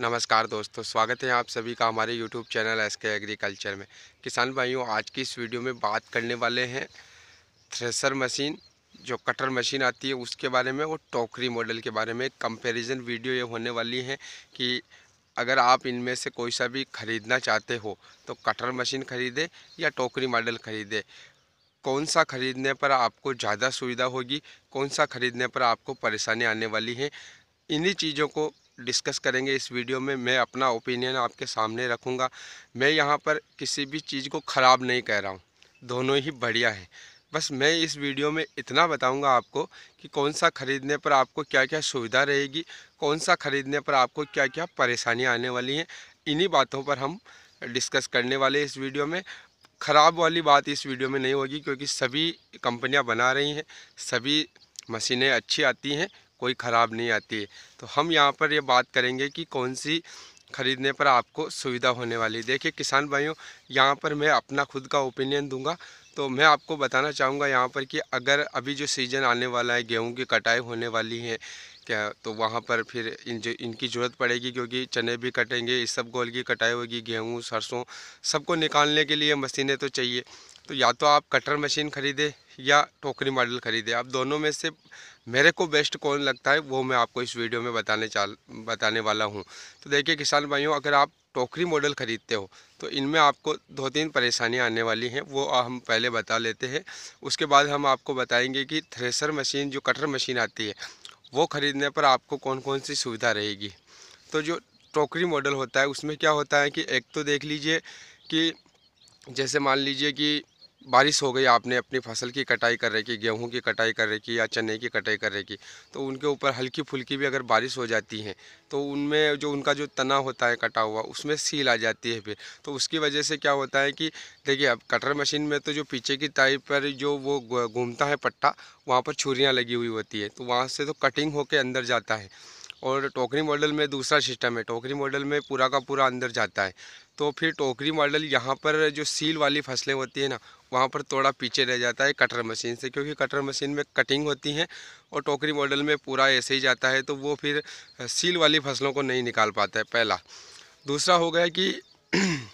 नमस्कार दोस्तों स्वागत है आप सभी का हमारे YouTube channel S K agriculture में किसान भाइयों आज की इस वीडियो में बात करने वाले हैं थ्रेसर मशीन जो कटर मशीन आती है उसके बारे में और टोकरी मॉडल के बारे में कंपैरिजन वीडियो ये होने वाली है कि अगर आप इनमें से कोई सा भी ख़रीदना चाहते हो तो कटर मशीन ख़रीदे या टोकरी मॉडल ख़रीदे कौन सा ख़रीदने पर आपको ज़्यादा सुविधा होगी कौन सा ख़रीदने पर आपको परेशानी आने वाली है इन्हीं चीज़ों को डिस्कस करेंगे इस वीडियो में मैं अपना ओपिनियन आपके सामने रखूँगा मैं यहाँ पर किसी भी चीज़ को ख़राब नहीं कह रहा हूँ दोनों ही बढ़िया हैं बस मैं इस वीडियो में इतना बताऊंगा आपको कि कौन सा ख़रीदने पर आपको क्या क्या सुविधा रहेगी कौन सा ख़रीदने पर आपको क्या क्या परेशानियाँ आने वाली हैं इन्हीं बातों पर हम डिस्कस करने वाले इस वीडियो में ख़राब वाली बात इस वीडियो में नहीं होगी क्योंकि सभी कंपनियां बना रही हैं सभी मशीनें अच्छी आती हैं कोई ख़राब नहीं आती है तो हम यहाँ पर ये बात करेंगे कि कौन सी ख़रीदने पर आपको सुविधा होने वाली देखिए किसान भाइयों यहाँ पर मैं अपना खुद का ओपिनियन दूंगा तो मैं आपको बताना चाहूँगा यहाँ पर कि अगर अभी जो सीज़न आने वाला है गेहूँ की कटाई होने वाली है क्या तो वहाँ पर फिर इन जो इनकी ज़रूरत पड़ेगी क्योंकि चने भी कटेंगे इस सब गोल की कटाई होगी गेहूँ सरसों सबको निकालने के लिए मशीनें तो चाहिए तो या तो आप कटर मशीन ख़रीदें या टोकरी मॉडल ख़रीदे आप दोनों में से मेरे को बेस्ट कौन लगता है वो मैं आपको इस वीडियो में बताने चाल बताने वाला हूँ तो देखिए किसान भाइयों अगर आप टोकरी मॉडल ख़रीदते हो तो इनमें आपको दो तीन परेशानियाँ आने वाली हैं वो हम पहले बता लेते हैं उसके बाद हम आपको बताएंगे कि थ्रेसर मशीन जो कटर मशीन आती है वो ख़रीदने पर आपको कौन कौन सी सुविधा रहेगी तो जो टोकरी मॉडल होता है उसमें क्या होता है कि एक तो देख लीजिए कि जैसे मान लीजिए कि बारिश हो गई आपने अपनी फसल की कटाई कर रखी गेहूं की कटाई कर रखी या चने की कटाई कर रखी तो उनके ऊपर हल्की फुल्की भी अगर बारिश हो जाती है तो उनमें जो उनका जो तना होता है कटा हुआ उसमें सील आ जाती है फिर तो उसकी वजह से क्या होता है कि देखिए अब कटर मशीन में तो जो पीछे की टाइप पर जो वो घूमता है पट्टा वहाँ पर छुरियाँ लगी हुई होती है तो वहाँ से तो कटिंग होकर अंदर जाता है और टोकरी मॉडल में दूसरा सिस्टम है टोकरी मॉडल में पूरा का पूरा अंदर जाता है तो फिर टोकरी मॉडल यहाँ पर जो सील वाली फसलें होती है ना वहाँ पर थोड़ा पीछे रह जाता है कटर मशीन से क्योंकि कटर मशीन में कटिंग होती है और टोकरी मॉडल में पूरा ऐसे ही जाता है तो वो फिर सील वाली फसलों को नहीं निकाल पाता है पहला दूसरा हो गया कि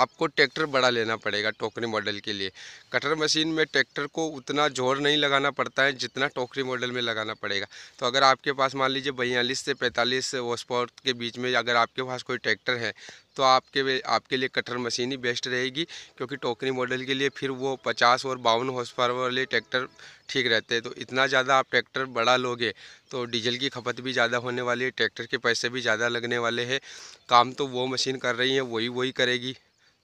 आपको ट्रैक्टर बड़ा लेना पड़ेगा टोकरी मॉडल के लिए कटर मशीन में ट्रैक्टर को उतना जोर नहीं लगाना पड़ता है जितना टोकरी मॉडल में लगाना पड़ेगा तो अगर आपके पास मान लीजिए बयालीस से पैंतालीस वॉस्पॉट के बीच में अगर आपके पास कोई ट्रैक्टर है तो आपके आपके लिए कटर मशीन ही बेस्ट रहेगी क्योंकि टोकरी मॉडल के लिए फिर वो पचास और बावन हॉर्स पावर वाले ट्रैक्टर ठीक रहते हैं तो इतना ज़्यादा आप ट्रैक्टर बड़ा लोगे तो डीजल की खपत भी ज़्यादा होने वाली है ट्रैक्टर के पैसे भी ज़्यादा लगने वाले हैं काम तो वो मशीन कर रही है वही वही करेगी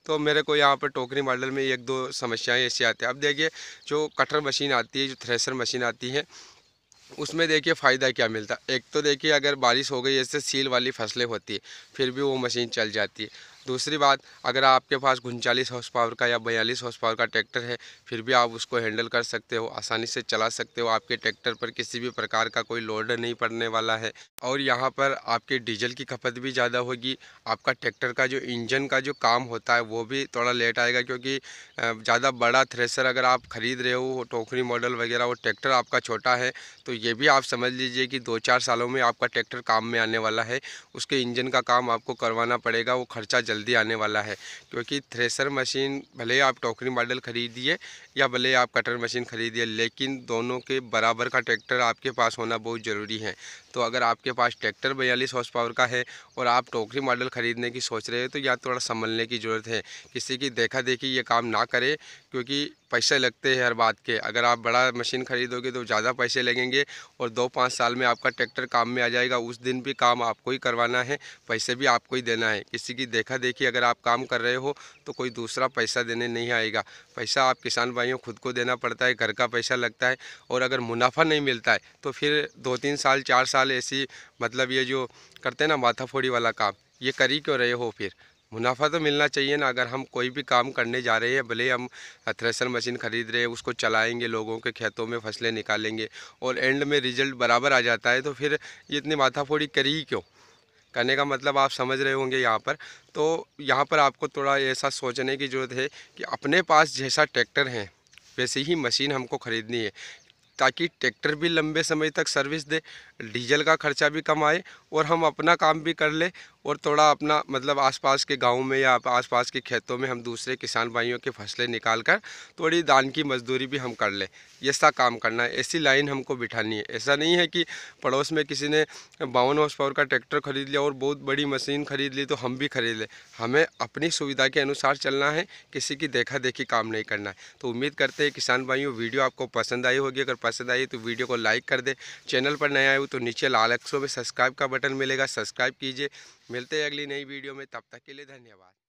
तो मेरे को यहाँ पर टोकरी मॉडल में एक दो समस्याएं ऐसी आती है अब देखिए जो कटर मशीन आती है जो थ्रेसर मशीन आती है उसमें देखिए फ़ायदा क्या मिलता एक तो देखिए अगर बारिश हो गई ऐसे सील वाली फसलें होती है फिर भी वो मशीन चल जाती है दूसरी बात अगर आपके पास उनचालीस हॉर्स पावर का या बयालीस हॉर्स पावर का ट्रैक्टर है फिर भी आप उसको हैंडल कर सकते हो आसानी से चला सकते हो आपके ट्रैक्टर पर किसी भी प्रकार का कोई लोड नहीं पड़ने वाला है और यहाँ पर आपके डीजल की खपत भी ज़्यादा होगी आपका ट्रैक्टर का जो इंजन का जो काम होता है वो भी थोड़ा लेट आएगा क्योंकि ज़्यादा बड़ा थ्रेसर अगर आप ख़रीद रहे हो टोकरी मॉडल वगैरह वो ट्रैक्टर आपका छोटा है तो ये भी आप समझ लीजिए कि दो चार सालों में आपका ट्रैक्टर काम में आने वाला है उसके इंजन का काम आपको करवाना पड़ेगा वो खर्चा जल्दी आने वाला है क्योंकि थ्रेसर मशीन भले आप टोकरी मॉडल खरीदिए या भले आप कटर मशीन खरीदिए लेकिन दोनों के बराबर का ट्रैक्टर आपके पास होना बहुत ज़रूरी है तो अगर आपके पास ट्रैक्टर बयालीस हॉर्स पावर का है और आप टोकरी मॉडल ख़रीदने की सोच रहे हो तो या थोड़ा संभलने की ज़रूरत है किसी की देखा देखी ये काम ना करें क्योंकि पैसे लगते हैं हर बात के अगर आप बड़ा मशीन खरीदोगे तो ज़्यादा पैसे लगेंगे और दो पाँच साल में आपका ट्रैक्टर काम में आ जाएगा उस दिन भी काम आपको ही करवाना है पैसे भी आपको ही देना है किसी की देखा देखी अगर आप काम कर रहे हो तो कोई दूसरा पैसा देने नहीं आएगा पैसा आप किसान भाइयों खुद को देना पड़ता है घर का पैसा लगता है और अगर मुनाफा नहीं मिलता है तो फिर दो तीन साल चार साल ऐसी मतलब ये जो करते हैं ना माथाफोड़ी वाला काम ये कर ही क्यों रहे हो फिर मुनाफा तो मिलना चाहिए ना अगर हम कोई भी काम करने जा रहे हैं भले हम थ्रेसर मशीन ख़रीद रहे हैं उसको चलाएंगे लोगों के खेतों में फसलें निकालेंगे और एंड में रिजल्ट बराबर आ जाता है तो फिर ये इतनी माथाफोड़ी करी ही क्यों करने का मतलब आप समझ रहे होंगे यहाँ पर तो यहाँ पर आपको थोड़ा ऐसा सोचने की ज़रूरत है कि अपने पास जैसा ट्रैक्टर है वैसे ही मशीन हमको ख़रीदनी है ताकि ट्रैक्टर भी लंबे समय तक सर्विस दे डीजल का खर्चा भी कम आए और हम अपना काम भी कर ले और थोड़ा अपना मतलब आसपास के गाँव में या आसपास के खेतों में हम दूसरे किसान भाइयों की फसलें निकाल कर थोड़ी दान की मजदूरी भी हम कर लें ऐसा काम करना है ऐसी लाइन हमको बिठानी है ऐसा नहीं है कि पड़ोस में किसी ने बावन हॉर्स पावर का ट्रैक्टर खरीद लिया और बहुत बड़ी मशीन खरीद ली तो हम भी खरीद लें हमें अपनी सुविधा के अनुसार चलना है किसी की देखा देखी काम नहीं करना है तो उम्मीद करते हैं किसान भाइयों वीडियो आपको पसंद आई होगी अगर पसंद आई तो वीडियो को लाइक कर दे चैनल पर नया आए तो नीचे लाल अक्षरों में सब्सक्राइब का बटन मिलेगा सब्सक्राइब कीजिए मिलते हैं अगली नई वीडियो में तब तक के लिए धन्यवाद